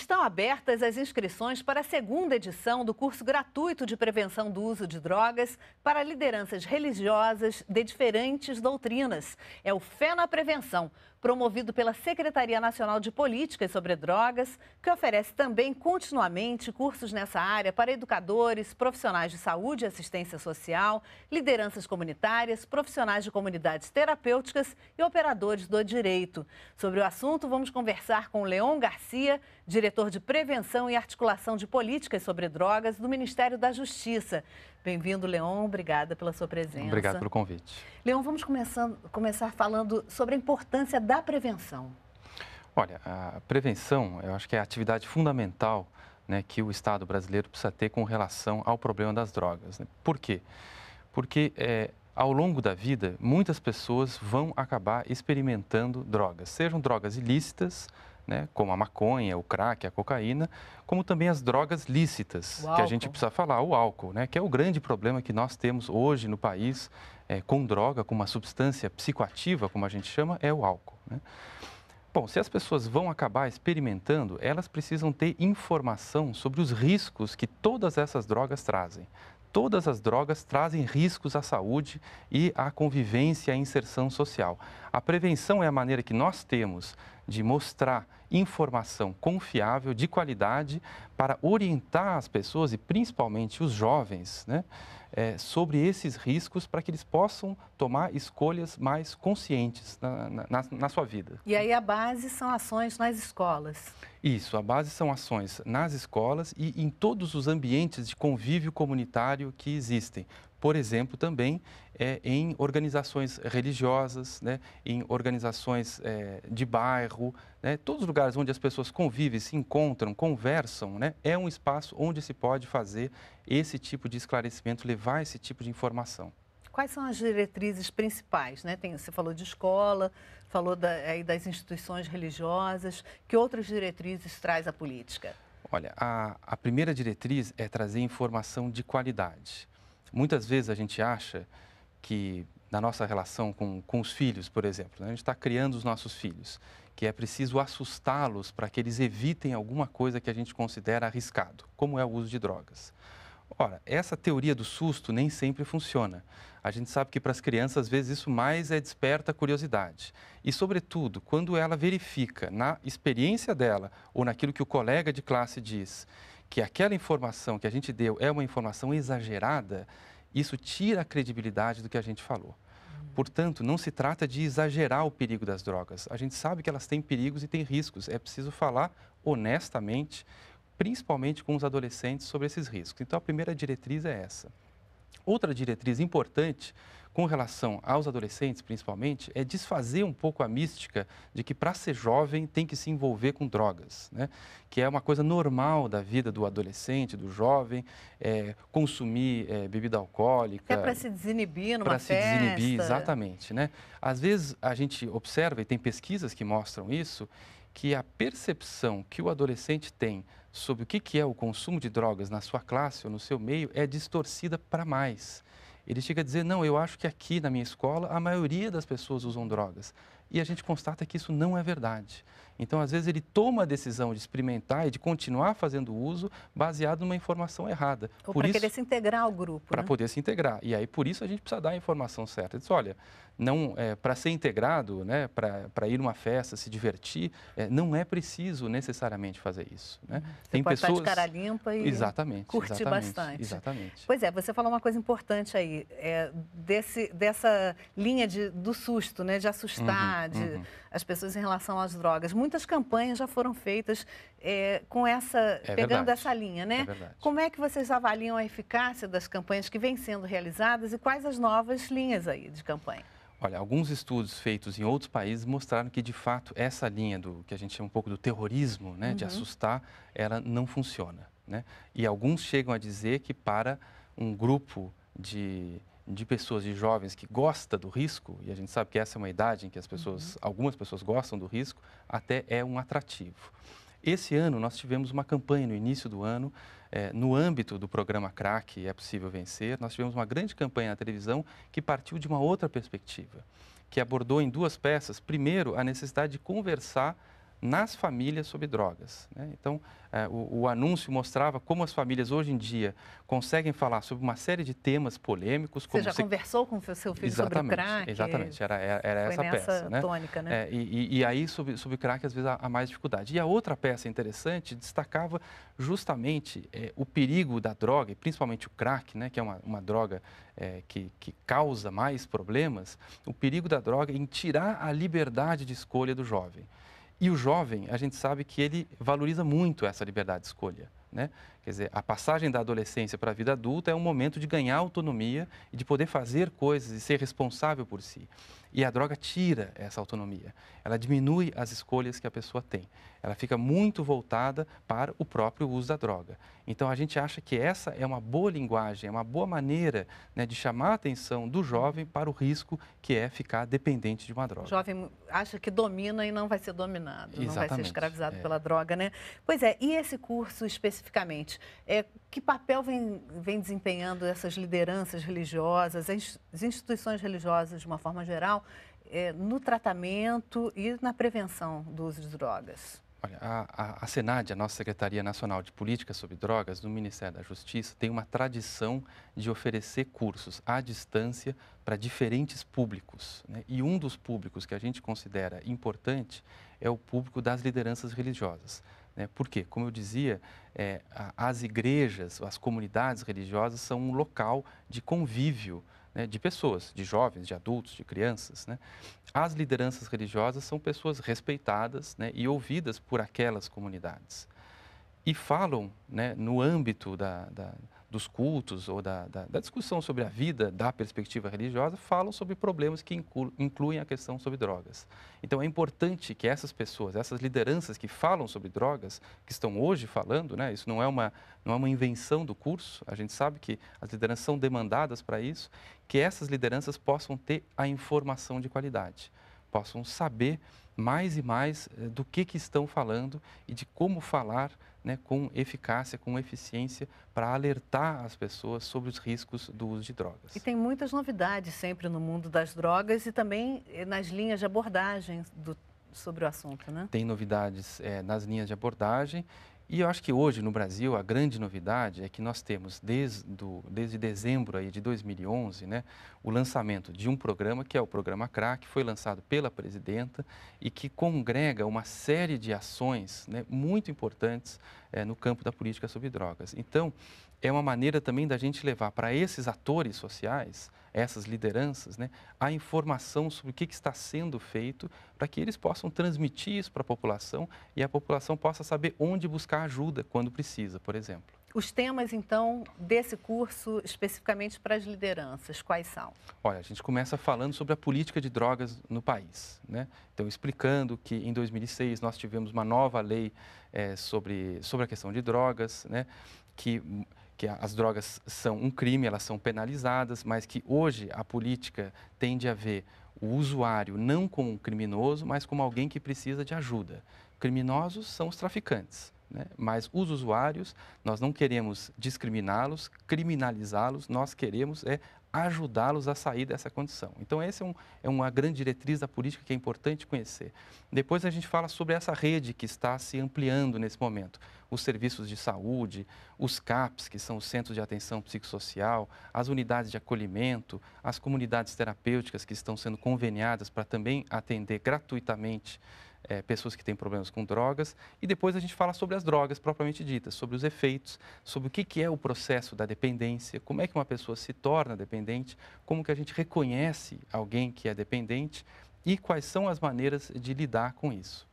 Estão abertas as inscrições para a segunda edição do curso gratuito de prevenção do uso de drogas para lideranças religiosas de diferentes doutrinas. É o Fé na Prevenção, promovido pela Secretaria Nacional de Políticas sobre Drogas, que oferece também continuamente cursos nessa área para educadores, profissionais de saúde e assistência social, lideranças comunitárias, profissionais de comunidades terapêuticas e operadores do direito. Sobre o assunto, vamos conversar com Leon Garcia, diretor de Prevenção e Articulação de Políticas sobre Drogas do Ministério da Justiça. Bem-vindo, Leon. Obrigada pela sua presença. Obrigado pelo convite. Leon, vamos começando, começar falando sobre a importância da prevenção. Olha, a prevenção, eu acho que é a atividade fundamental né, que o Estado brasileiro precisa ter com relação ao problema das drogas. Né? Por quê? Porque é, ao longo da vida, muitas pessoas vão acabar experimentando drogas, sejam drogas ilícitas né, como a maconha, o crack, a cocaína, como também as drogas lícitas, que a gente precisa falar, o álcool, né, que é o grande problema que nós temos hoje no país é, com droga, com uma substância psicoativa, como a gente chama, é o álcool. Né? Bom, se as pessoas vão acabar experimentando, elas precisam ter informação sobre os riscos que todas essas drogas trazem. Todas as drogas trazem riscos à saúde e à convivência e à inserção social. A prevenção é a maneira que nós temos de mostrar informação confiável, de qualidade, para orientar as pessoas e principalmente os jovens né, é, sobre esses riscos para que eles possam tomar escolhas mais conscientes na, na, na, sua vida. E aí a base são ações nas escolas. Isso, a base são ações nas escolas e em todos os ambientes de convívio comunitário que existem por exemplo, também é, em organizações religiosas, né, em organizações é, de bairro, né, todos os lugares onde as pessoas convivem, se encontram, conversam, né, é um espaço onde se pode fazer esse tipo de esclarecimento, levar esse tipo de informação. Quais são as diretrizes principais? Né? Tem, você falou de escola, falou da, aí das instituições religiosas. Que outras diretrizes traz a política? Olha, a, a primeira diretriz é trazer informação de qualidade. Muitas vezes a gente acha que na nossa relação com, com os filhos, por exemplo, né? a gente está criando os nossos filhos, que é preciso assustá-los para que eles evitem alguma coisa que a gente considera arriscado, como é o uso de drogas. Ora, essa teoria do susto nem sempre funciona. A gente sabe que para as crianças, às vezes, isso mais é desperta curiosidade. E, sobretudo, quando ela verifica na experiência dela ou naquilo que o colega de classe diz que aquela informação que a gente deu é uma informação exagerada, isso tira a credibilidade do que a gente falou. Hum. Portanto, não se trata de exagerar o perigo das drogas. A gente sabe que elas têm perigos e têm riscos. É preciso falar honestamente, principalmente com os adolescentes, sobre esses riscos. Então, a primeira diretriz é essa. Outra diretriz importante com relação aos adolescentes, principalmente, é desfazer um pouco a mística de que para ser jovem tem que se envolver com drogas, né? que é uma coisa normal da vida do adolescente, do jovem, é, consumir é, bebida alcoólica. É para se desinibir numa pra festa. Para se desinibir, exatamente. Né? Às vezes a gente observa, e tem pesquisas que mostram isso, que a percepção que o adolescente tem sobre o que é o consumo de drogas na sua classe ou no seu meio é distorcida para mais. Ele chega a dizer: não, eu acho que aqui na minha escola a maioria das pessoas usam drogas. E a gente constata que isso não é verdade. Então, às vezes, ele toma a decisão de experimentar e de continuar fazendo uso baseado numa informação errada. Ou para querer se integrar ao grupo. Para né? poder se integrar. E aí, por isso, a gente precisa dar a informação certa. Diz, olha, não é, para ser integrado, né, para ir numa festa, se divertir, é, não é preciso necessariamente fazer isso. Né? Uhum. Você Tem pode tá pessoas... estar de cara limpa e exatamente, curtir exatamente, bastante. Exatamente. Pois é, você falou uma coisa importante aí, é, desse, dessa linha de, do susto, né, de uhum, assustar, uhum, de... Uhum as pessoas em relação às drogas. Muitas campanhas já foram feitas é, com essa, é pegando verdade. essa linha, né? É Como é que vocês avaliam a eficácia das campanhas que vêm sendo realizadas e quais as novas linhas aí de campanha? Olha, alguns estudos feitos em outros países mostraram que, de fato, essa linha do que a gente chama um pouco do terrorismo, né, uhum. de assustar, ela não funciona. Né? E alguns chegam a dizer que para um grupo de de pessoas, de jovens que gosta do risco, e a gente sabe que essa é uma idade em que as pessoas, uhum. algumas pessoas gostam do risco, até é um atrativo. Esse ano nós tivemos uma campanha no início do ano, eh, no âmbito do programa Crack é possível vencer, nós tivemos uma grande campanha na televisão que partiu de uma outra perspectiva, que abordou em duas peças, primeiro a necessidade de conversar nas famílias sobre drogas. Né? Então, é, o, o, anúncio mostrava como as famílias hoje em dia conseguem falar sobre uma série de temas polêmicos. Você já se... conversou com o seu filho exatamente, sobre o crack? Exatamente, era, era, era essa peça. Né? Tônica, né? É, e, e, aí, sobre, sobre crack, às vezes há, mais dificuldade. E a outra peça interessante destacava justamente é, o perigo da droga, e principalmente o crack, né, que é uma, uma droga é, que, que causa mais problemas, o perigo da droga em tirar a liberdade de escolha do jovem. E o jovem, a gente sabe que ele valoriza muito essa liberdade de escolha. Né? Quer dizer, a passagem da adolescência para a vida adulta é um momento de ganhar autonomia e de poder fazer coisas e ser responsável por si. E a droga tira essa autonomia. Ela diminui as escolhas que a pessoa tem. Ela fica muito voltada para o próprio uso da droga. Então a gente acha que essa é uma boa linguagem, é uma boa maneira né, de chamar a atenção do jovem para o risco que é ficar dependente de uma droga. O jovem acha que domina e não vai ser dominado, Exatamente. não vai ser escravizado é. pela droga, né? Pois é, e esse curso especificamente? é, que papel vem, vem desempenhando essas lideranças religiosas, as instituições religiosas de uma forma geral, é, no tratamento e na prevenção do uso de drogas? Olha, a, a, a SENAD, a nossa Secretaria Nacional de Políticas sobre Drogas, do Ministério da Justiça, tem uma tradição de oferecer cursos à distância para diferentes públicos. Né? E um dos públicos que a gente considera importante é o público das lideranças religiosas. Né? Por quê? Como eu dizia, é, as igrejas, as comunidades religiosas são um local de convívio né, de pessoas, de jovens, de adultos, de crianças. Né? As lideranças religiosas são pessoas respeitadas né? e ouvidas por aquelas comunidades. E falam né? no âmbito da, da dos cultos ou da, da, da, discussão sobre a vida da perspectiva religiosa falam sobre problemas que incluem a questão sobre drogas. Então é importante que essas pessoas, essas lideranças que falam sobre drogas, que estão hoje falando, né, isso não é, uma, não é uma invenção do curso, a gente sabe que as lideranças são demandadas para isso, que essas lideranças possam ter a informação de qualidade possam saber mais e mais eh, do que, que estão falando e de como falar né, com eficácia, com eficiência, para alertar as pessoas sobre os riscos do uso de drogas. E tem muitas novidades sempre no mundo das drogas e também eh, nas linhas de abordagem do, sobre o assunto, né? Tem novidades é, nas linhas de abordagem e eu acho que hoje no Brasil a grande novidade é que nós temos desde, do, desde dezembro aí de 2011 né, o lançamento de um programa que é o programa CRA, que foi lançado pela presidenta e que congrega uma série de ações né, muito importantes é, no campo da política sobre drogas. Então, é uma maneira também da gente levar para esses atores sociais, essas lideranças, né, a informação sobre o que, que está sendo feito para que eles possam transmitir isso para a população e a população possa saber onde buscar ajuda quando precisa, por exemplo. Os temas, então, desse curso, especificamente para as lideranças, quais são? Olha, a gente começa falando sobre a política de drogas no país. Né? Então, explicando que em 2006 nós tivemos uma nova lei é, sobre, sobre a questão de drogas, né? que que as drogas são um crime, elas são penalizadas, mas que hoje a política tende a ver o usuário não como um criminoso, mas como alguém que precisa de ajuda. Criminosos são os traficantes, né? mas os usuários, nós não queremos discriminá-los, criminalizá-los, nós queremos é ajudá-los a sair dessa condição. Então, essa é, um, é, uma grande diretriz da política que é importante conhecer. Depois, a gente fala sobre essa rede que está se ampliando nesse momento. Os serviços de saúde, os CAPs, que são os Centros de Atenção Psicossocial, as unidades de acolhimento, as comunidades terapêuticas que estão sendo conveniadas para também atender gratuitamente é, pessoas que têm problemas com drogas e depois a gente fala sobre as drogas propriamente ditas, sobre os efeitos, sobre o que, que é o processo da dependência, como é que uma pessoa se torna dependente, como que a gente reconhece alguém que é dependente e quais são as maneiras de lidar com isso.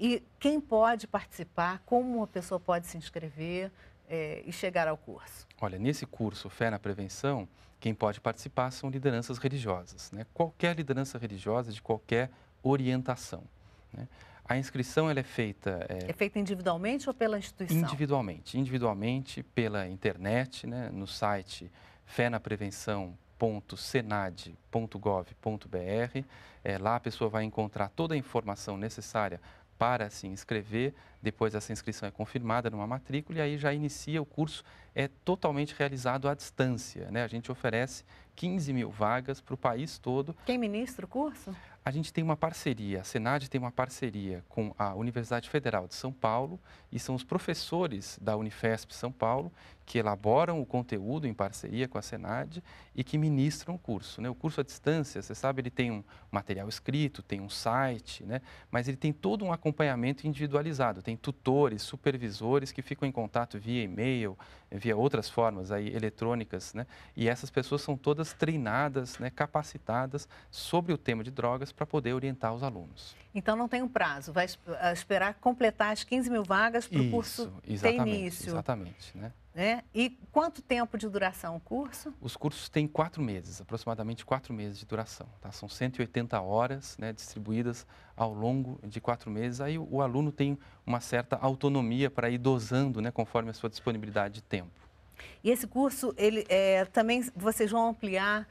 E quem pode participar, como uma pessoa pode se inscrever é, e chegar ao curso? Olha, nesse curso Fé na Prevenção, quem pode participar são lideranças religiosas, né? qualquer liderança religiosa de qualquer orientação. Né? A inscrição ela é feita... É, é, feita individualmente ou pela instituição? Individualmente. Individualmente, pela internet, né, no site fenaprevenção.senad.gov.br. É, lá a pessoa vai encontrar toda a informação necessária para se inscrever, depois essa inscrição é confirmada numa matrícula e aí já inicia o curso, é totalmente realizado à distância. Né? A gente oferece 15 mil vagas para o país todo. Quem ministra o curso? a gente tem uma parceria, a Senad tem uma parceria com a Universidade Federal de São Paulo e são os professores da Unifesp São Paulo que elaboram o conteúdo em parceria com a Senad e que ministram o curso. Né? O curso à distância, você sabe, ele tem um material escrito, tem um site, né? mas ele tem todo um acompanhamento individualizado. Tem tutores, supervisores que ficam em contato via e-mail, via outras formas aí, eletrônicas. Né? E essas pessoas são todas treinadas, né? capacitadas sobre o tema de drogas para poder orientar os alunos. Então não tem um prazo, vai eh, esperar completar as 15 mil vagas para o curso ter início. Exatamente, né? Né? E quanto tempo de duração o curso? Os cursos têm quatro meses, aproximadamente quatro meses de duração. Tá? São 180 horas né, distribuídas ao longo de quatro meses. Aí o, o aluno tem uma certa autonomia para ir dosando né, conforme a sua disponibilidade de tempo. E esse curso, ele é, também vocês vão ampliar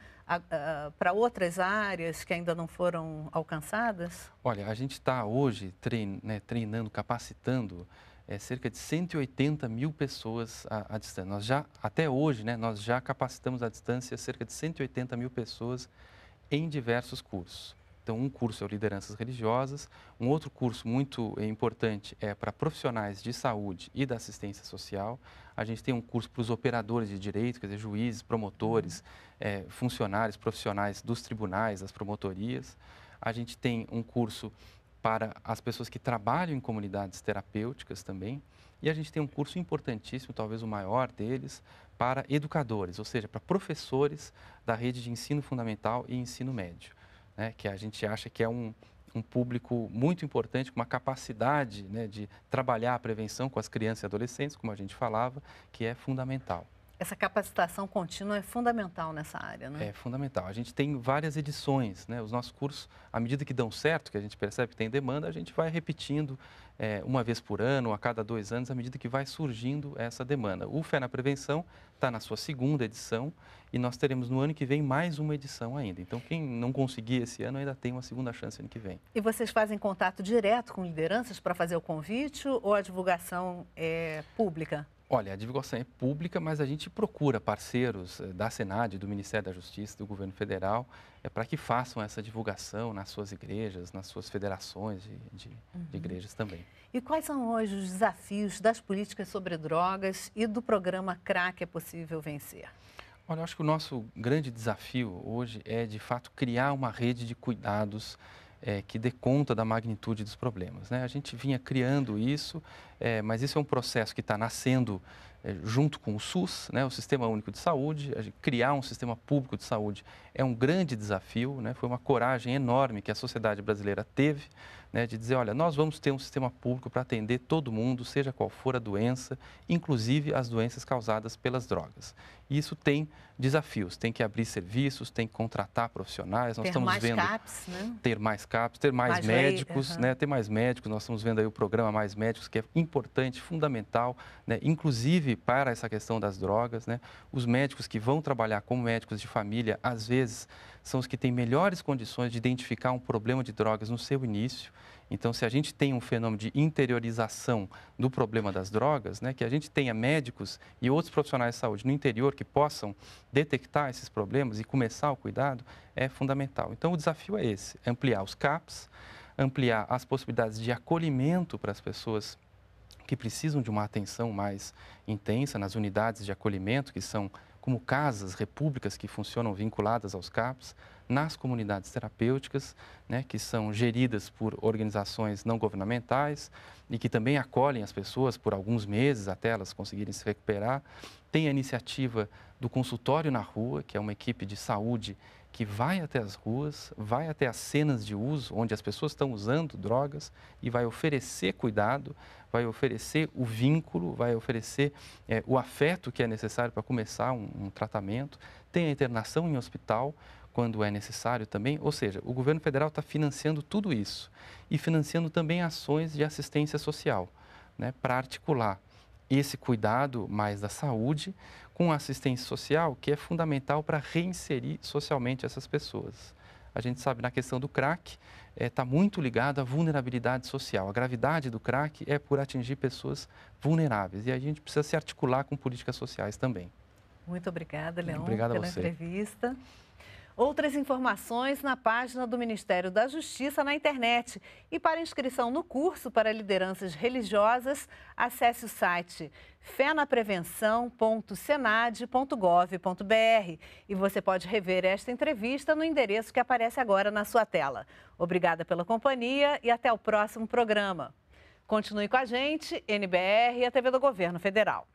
para outras áreas que ainda não foram alcançadas? Olha, a gente está hoje trein, né, treinando, capacitando é, cerca de 180 mil pessoas à, à, distância. Nós já, até hoje, né, nós já capacitamos à distância cerca de 180 mil pessoas em diversos cursos. Então, um curso é o Lideranças Religiosas, um outro curso muito importante é para profissionais de saúde e da assistência social. A gente tem um curso para os operadores de direito, quer dizer, juízes, promotores, uhum. é, funcionários, profissionais dos tribunais, das promotorias. A gente tem um curso para as pessoas que trabalham em comunidades terapêuticas também. E a gente tem um curso importantíssimo, talvez o maior deles, para educadores, ou seja, para professores da rede de ensino fundamental e ensino médio, né? que a gente acha que é um, um público muito importante, com uma capacidade né, de trabalhar a prevenção com as crianças e adolescentes, como a gente falava, que é fundamental. Essa capacitação contínua é fundamental nessa área, né? É fundamental. A gente tem várias edições, né? Os nossos cursos, à medida que dão certo, que a gente percebe que tem demanda, a gente vai repetindo é, uma vez por ano, a cada dois anos, à medida que vai surgindo essa demanda. O Fé na Prevenção está na sua segunda edição e nós teremos no ano que vem mais uma edição ainda. Então, quem não conseguir esse ano ainda tem uma segunda chance ano que vem. E vocês fazem contato direto com lideranças para fazer o convite ou a divulgação é pública? Olha, a divulgação é pública, mas a gente procura parceiros eh, da Senad, do Ministério da Justiça, do Governo Federal, é, para que façam essa divulgação nas suas igrejas, nas suas federações de, de, uhum. de igrejas também. E quais são hoje os desafios das políticas sobre drogas e do programa CRAC é possível vencer? Olha, eu acho que o nosso grande desafio hoje é, de fato, criar uma rede de cuidados é, que dê conta da magnitude dos problemas. Né? A gente vinha criando isso, é, mas isso é um processo que está nascendo é, junto com o SUS, né, o Sistema Único de Saúde. Criar um sistema público de saúde é um grande desafio, né? foi uma coragem enorme que a sociedade brasileira teve né, de dizer, olha, nós vamos ter um sistema público para atender todo mundo, seja qual for a doença, inclusive as doenças causadas pelas drogas. E isso tem desafios, tem que abrir serviços, tem que contratar profissionais, nós ter estamos mais vendo CAPs, né? ter mais CAPs, ter mais, mais médicos, lei, né, ter mais médicos, nós estamos vendo aí o programa Mais Médicos, que é importante, fundamental, né, inclusive para essa questão das drogas, né, os médicos que vão trabalhar como médicos de família, às vezes são os que têm melhores condições de identificar um problema de drogas no seu início. Então, se a gente tem um fenômeno de interiorização do problema das drogas, né, que a gente tenha médicos e outros profissionais de saúde no interior que possam detectar esses problemas e começar o cuidado, é fundamental. Então, o desafio é esse: ampliar os CAPs, ampliar as possibilidades de acolhimento para as pessoas que precisam de uma atenção mais intensa nas unidades de acolhimento, que são como casas, repúblicas que funcionam vinculadas aos CAPs, nas comunidades terapêuticas, né, que são geridas por organizações não governamentais e que também acolhem as pessoas por alguns meses até elas conseguirem se recuperar. Tem a iniciativa do consultório na rua, que é uma equipe de saúde que vai até as ruas, vai até as cenas de uso, onde as pessoas estão usando drogas, e vai oferecer cuidado, vai oferecer o vínculo, vai oferecer é, o afeto que é necessário para começar um, um tratamento, tem a internação em hospital quando é necessário também, ou seja, o governo federal está financiando tudo isso e financiando também ações de assistência social, né, para articular esse cuidado mais da saúde com assistência social, que é fundamental para reinserir socialmente essas pessoas. A gente sabe na questão do crack, está eh, é, muito ligado à vulnerabilidade social. A gravidade do crack é por atingir pessoas vulneráveis. E a gente precisa se articular com políticas sociais também. Muito obrigada, Leão, pela entrevista. Outras informações na página do Ministério da Justiça na internet. E para inscrição no curso para lideranças religiosas, acesse o site fenaprevenção.senad.gov.br e você pode rever esta entrevista no endereço que aparece agora na sua tela. Obrigada pela companhia e até o próximo programa. Continue com a gente, NBR e a TV do Governo Federal.